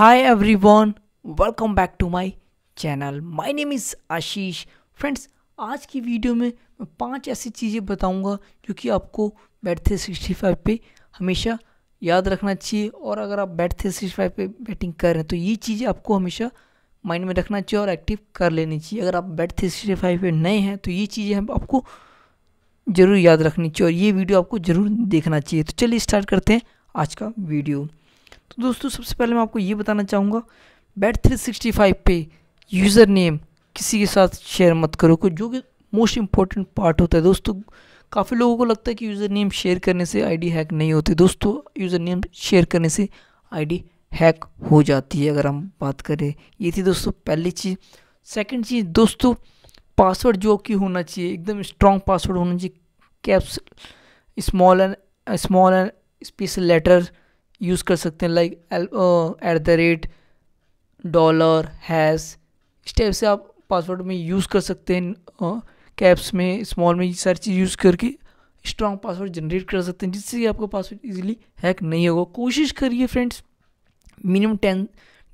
hi everyone welcome back to my channel my name is Ashish friends आज की video में मैं पांच ऐसी चीज़ें बताऊंगा जो कि आपको बैट थे सिक्सटी फाइव पर हमेशा याद रखना चाहिए और अगर आप बैट थे सिक्सटी फाइव पर बैटिंग कर रहे हैं तो ये चीज़ें आपको हमेशा माइंड में रखना चाहिए और एक्टिव कर लेनी चाहिए अगर आप बैट थे सिक्सटी फाइव पर नए हैं तो ये चीज़ें हम आपको ज़रूर याद रखनी चाहिए और ये वीडियो आपको ज़रूर देखना चाहिए तो चलिए स्टार्ट करते हैं आज का वीडियो तो दोस्तों सबसे पहले मैं आपको ये बताना चाहूँगा बैट थ्री सिक्सटी फाइव पे यूज़र नेम किसी के साथ शेयर मत करो को जो कि मोस्ट इम्पॉर्टेंट पार्ट होता है दोस्तों काफ़ी लोगों को लगता है कि यूज़र नेम शेयर करने से आईडी हैक नहीं होती दोस्तों यूज़र नेम शेयर करने से आईडी हैक हो जाती है अगर हम बात करें ये थी दोस्तों पहली चीज़ सेकंड चीज़ दोस्तों पासवर्ड जो कि होना चाहिए एकदम स्ट्रॉन्ग पासवर्ड होना चाहिए caps small and small and special letter use कर सकते हैं like at the rate dollar hash इस टाइप से आप पासवर्ड में यूज़ कर सकते हैं कैप्स uh, में स्मॉल में सारी चीज़ यूज़ करके स्ट्रॉन्ग पासवर्ड जनरेट कर सकते हैं जिससे कि आपका पासवर्ड इजीली हैक नहीं होगा कोशिश करिए फ्रेंड्स मिनिमम टेन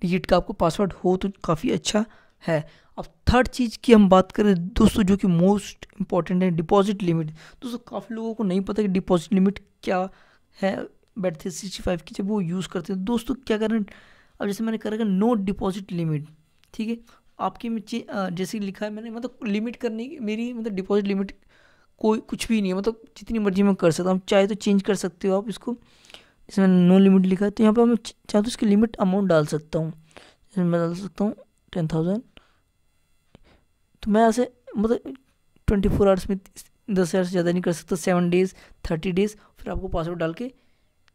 डिजिट का आपको पासवर्ड हो तो काफ़ी अच्छा है अब थर्ड चीज़ की हम बात करें दोस्तों जो कि मोस्ट इंपॉर्टेंट है डिपॉजिट लिमिट दोस्तों काफ़ी लोगों को नहीं पता कि डिपॉजिट लिमिट क्या है बैठते हैं सिक्सटी फाइव की जब वो यूज़ करते हैं दोस्तों क्या करें अब जैसे मैंने करेगा नो डिपॉजिट लिमिट ठीक है आपकी में जैसे लिखा है मैंने मतलब लिमिट करने की मेरी मतलब डिपॉजिट लिमिट कोई कुछ भी नहीं है मतलब जितनी मर्जी मैं कर सकता हूँ चाहे तो चेंज कर सकते हो आप इसको जैसे मैंने नो लिमिट लिखा है तो यहाँ पर मैं चाहे तो इसकी लिमिट अमाउंट डाल सकता हूँ जैसे मैं डाल सकता हूँ टेन थाउजेंड तो मैं ऐसे मतलब ट्वेंटी फोर आवर्स में दस हज़ार से ज़्यादा नहीं कर सकता सेवन डेज़ थर्टी डेज़ फिर आपको पासवर्ड डाल के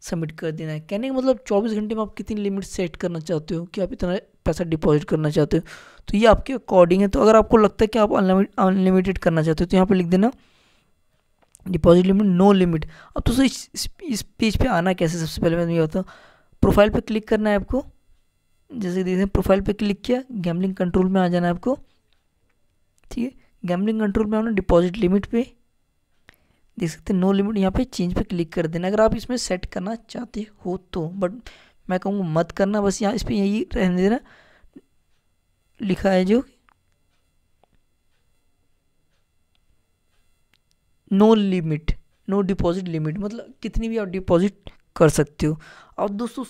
सबमिट कर देना है कहने का मतलब 24 घंटे में आप कितनी लिमिट सेट करना चाहते हो कि आप इतना पैसा डिपॉजिट करना चाहते हो तो ये आपके अकॉर्डिंग है तो अगर आपको लगता है कि आप अनलिमिटेड करना चाहते हो तो यहाँ पर लिख देना डिपॉजिट लिमिट नो लिमिट अब तो सर इस, पेज पर आना कैसे सबसे पहले मैं ये होता प्रोफाइल पर क्लिक करना है आपको जैसे देखते हैं प्रोफाइल पर क्लिक किया गैमलिंग कंट्रोल में आ जाना है आपको ठीक है गैमलिंग कंट्रोल में आना डिपॉजिट लिमिट पे देख सकते हैं नो लिमिट यहाँ पे चेंज पे क्लिक कर देना अगर आप इसमें सेट करना चाहते हो तो बट मैं कहूँगा मत करना बस यहाँ इस पर यही रहने देना लिखा है जो no limit no deposit limit मतलब कितनी भी आप डिपॉजिट कर सकते हो और दोस्तों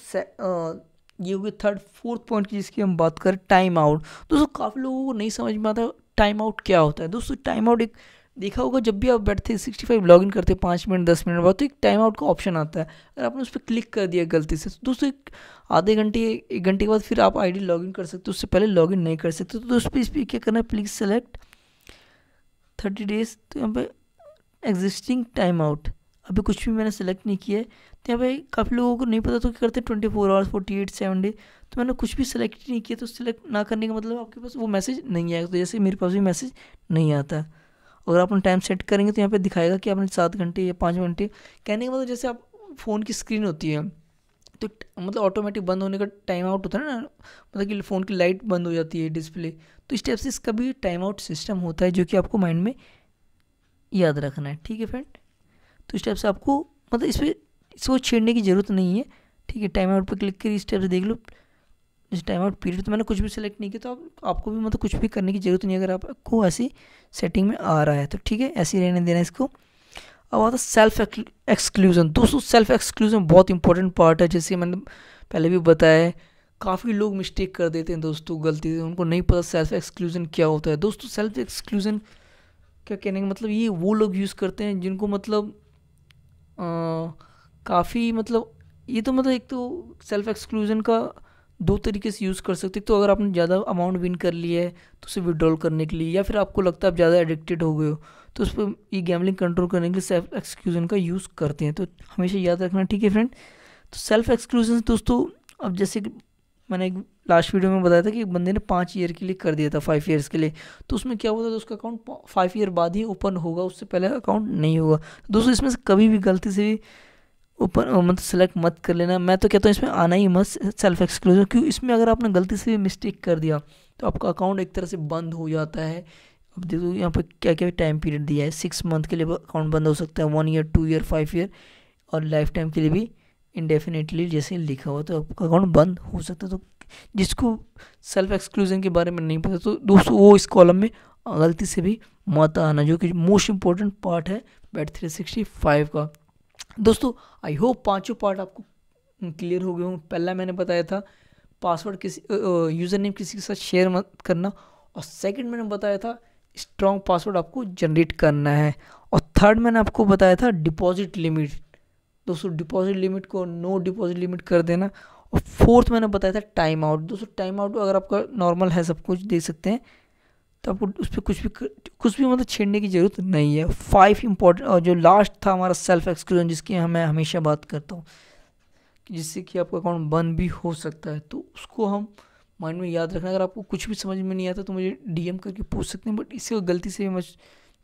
ये हो गया थर्ड फोर्थ पॉइंट की जिसकी हम बात करें टाइम आउट दोस्तों काफ़ी लोगों को नहीं समझ में आता टाइम आउट क्या होता है दोस्तों टाइम आउट एक देखा होगा जब भी आप बैठते हैं सिक्सटी फाइव लॉग इन करते पाँच मिनट दस मिनट बाद तो एक टाइम आउट का ऑप्शन आता है अगर आपने उस पर क्लिक कर दिया गलती से तो दोस्तों आधे घंटे एक घंटे के बाद फिर आप आईडी लॉग इन कर सकते हो उससे पहले लॉग इन नहीं कर सकते तो दोस्तों इस पर क्या करना है प्लीज़ सेलेक्ट थर्टी डेज तो यहाँ पर एग्जिस्टिंग टाइम आउट अभी कुछ भी मैंने सेलेक्ट नहीं किया है तो यहाँ पर काफ़ी लोगों को नहीं पता तो क्या करते हैं twenty four hours forty eight seven day तो मैंने कुछ भी सेलेक्ट नहीं किया तो सेलेक्ट ना करने का मतलब आपके पास वो मैसेज नहीं आएगा तो जैसे मेरे पास भी मैसेज नहीं आता अगर आप टाइम सेट करेंगे तो यहाँ पे दिखाएगा कि आपने सात घंटे या पाँच घंटे कहने का मतलब जैसे आप फ़ोन की स्क्रीन होती है तो मतलब ऑटोमेटिक बंद होने का टाइम आउट होता है ना मतलब कि फ़ोन की लाइट बंद हो जाती है डिस्प्ले तो इस टाइप से इसका भी टाइम आउट सिस्टम होता है जो कि आपको माइंड में याद रखना है ठीक है फ्रेंड तो इस टाइप से आपको मतलब इस पर इसको छेड़ने की ज़रूरत नहीं है ठीक है टाइम आउट पर क्लिक करिए इस टाइप से देख लो जिस टाइम आउट पीरियड तो मैंने कुछ भी सिलेक्ट नहीं किया तो आप, आपको भी मतलब कुछ भी करने की ज़रूरत नहीं अगर आपको ऐसी सेटिंग में आ रहा है तो ठीक है ऐसे ही रहने देना इसको अब आता सेल्फ एक्सक्लूज़न दोस्तों सेल्फ एक्सक्लूज़न बहुत इंपॉर्टेंट पार्ट है जैसे मैंने पहले भी बताया है काफ़ी लोग मिस्टेक कर देते हैं दोस्तों गलती से उनको नहीं पता सेल्फ एक्सक्लूज़न क्या होता है दोस्तों सेल्फ एक्सक्लूज़न क्या कहने का मतलब ये वो लोग यूज़ करते हैं जिनको मतलब काफ़ी मतलब ये तो मतलब एक तो सेल्फ एक्सक्लूज़न का दो तरीके से यूज़ कर सकते तो अगर आपने ज़्यादा अमाउंट विन कर लिया है तो उसे विड्रॉल करने के लिए या फिर आपको लगता है आप ज़्यादा एडिक्टेड हो गए हो तो उस पर ये गैमलिंग कंट्रोल करने के लिए सेल्फ एक्सक्लूजन का यूज़ करते हैं तो हमेशा याद रखना ठीक है फ्रेंड तो सेल्फ एक्सक्लूजन दोस्तों अब जैसे मैंने एक लास्ट वीडियो में बताया था कि एक बंदे ने पाँच ईयर के लिए कर दिया था फाइव ईयर्स के लिए तो उसमें क्या होता था तो उसका अकाउंट फाइव ईयर बाद ही ओपन होगा उससे पहले अकाउंट नहीं होगा दोस्तों इसमें से कभी भी गलती से भी ऊपर मतलब सेलेक्ट मत कर लेना मैं तो कहता हूँ इसमें आना ही मत सेल्फ एक्सक्लूजन क्यों इसमें अगर आपने गलती से भी मिस्टेक कर दिया तो आपका अकाउंट एक तरह से बंद हो जाता है अब देखो यहाँ पर क्या क्या टाइम पीरियड दिया है सिक्स मंथ के लिए अकाउंट बंद हो सकता है one year two year five year और लाइफ टाइम के लिए भी इंडेफिनेटली जैसे लिखा हुआ तो आपका अकाउंट बंद हो सकता है तो जिसको सेल्फ एक्सक्लूजन के बारे में नहीं पता तो दोस्तों वो इस कॉलम में गलती से भी मत आना जो कि मोस्ट इंपॉर्टेंट पार्ट है बैट थ्री सिक्सटी फाइव का दोस्तों आई होप पांचों पार्ट आपको क्लियर हो गए हों पहला मैंने बताया था पासवर्ड किसी यूज़र नेम किसी के साथ शेयर मत करना और सेकंड मैंने बताया था स्ट्रॉन्ग पासवर्ड आपको जनरेट करना है और थर्ड मैंने आपको बताया था डिपॉजिट लिमिट दोस्तों डिपॉजिट लिमिट को नो डिपॉजिट लिमिट कर देना और फोर्थ मैंने बताया था टाइम आउट दोस्तों टाइम आउट अगर आपका नॉर्मल है सब कुछ देख सकते हैं तो आपको उस पर कुछ भी कुछ भी मतलब छेड़ने की ज़रूरत नहीं है फाइव इंपॉर्टेंट और जो लास्ट था हमारा सेल्फ एक्सक्लूजन जिसकी मैं हमेशा बात करता हूँ जिससे कि आपका अकाउंट बंद भी हो सकता है तो उसको हम माइंड में याद रखना अगर आपको कुछ भी समझ में नहीं आता तो मुझे डीएम करके पूछ सकते हैं बट इसे गलती से भी मत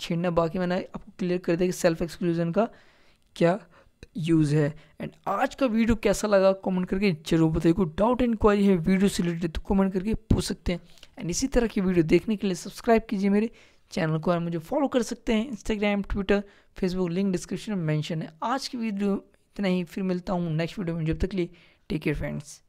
छेड़ना बाकी मैंने आपको क्लियर कर दिया कि सेल्फ एक्सक्लूजन का क्या यूज़ है एंड आज का वीडियो कैसा लगा कमेंट करके जरूर बताइए कोई डाउट इंक्वायरी है वीडियो से रिलेटेड तो कमेंट करके पूछ सकते हैं एंड इसी तरह की वीडियो देखने के लिए सब्सक्राइब कीजिए मेरे चैनल को और मुझे फॉलो कर सकते हैं Instagram Twitter Facebook link description में मैंशन है आज की वीडियो इतना ही फिर मिलता हूँ नेक्स्ट वीडियो में जब तक लिए टेक केयर फ्रेंड्स